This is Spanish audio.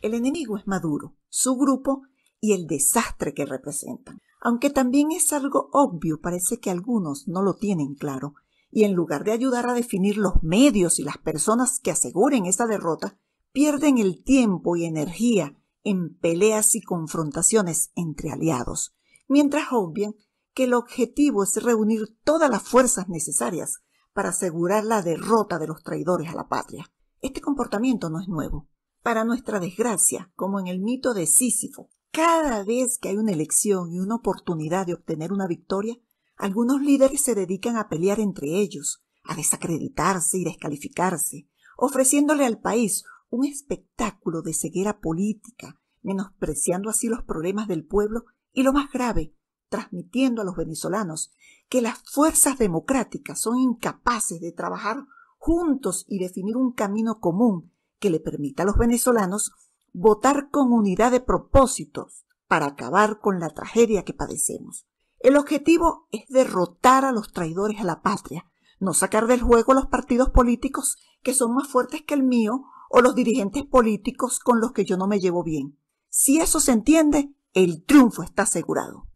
El enemigo es Maduro, su grupo y el desastre que representan. Aunque también es algo obvio, parece que algunos no lo tienen claro, y en lugar de ayudar a definir los medios y las personas que aseguren esa derrota, pierden el tiempo y energía en peleas y confrontaciones entre aliados, mientras obvian que el objetivo es reunir todas las fuerzas necesarias para asegurar la derrota de los traidores a la patria. Este comportamiento no es nuevo para nuestra desgracia, como en el mito de Sísifo. Cada vez que hay una elección y una oportunidad de obtener una victoria, algunos líderes se dedican a pelear entre ellos, a desacreditarse y descalificarse, ofreciéndole al país un espectáculo de ceguera política, menospreciando así los problemas del pueblo y lo más grave, transmitiendo a los venezolanos que las fuerzas democráticas son incapaces de trabajar juntos y definir un camino común que le permita a los venezolanos votar con unidad de propósitos para acabar con la tragedia que padecemos. El objetivo es derrotar a los traidores a la patria, no sacar del juego a los partidos políticos que son más fuertes que el mío o los dirigentes políticos con los que yo no me llevo bien. Si eso se entiende, el triunfo está asegurado.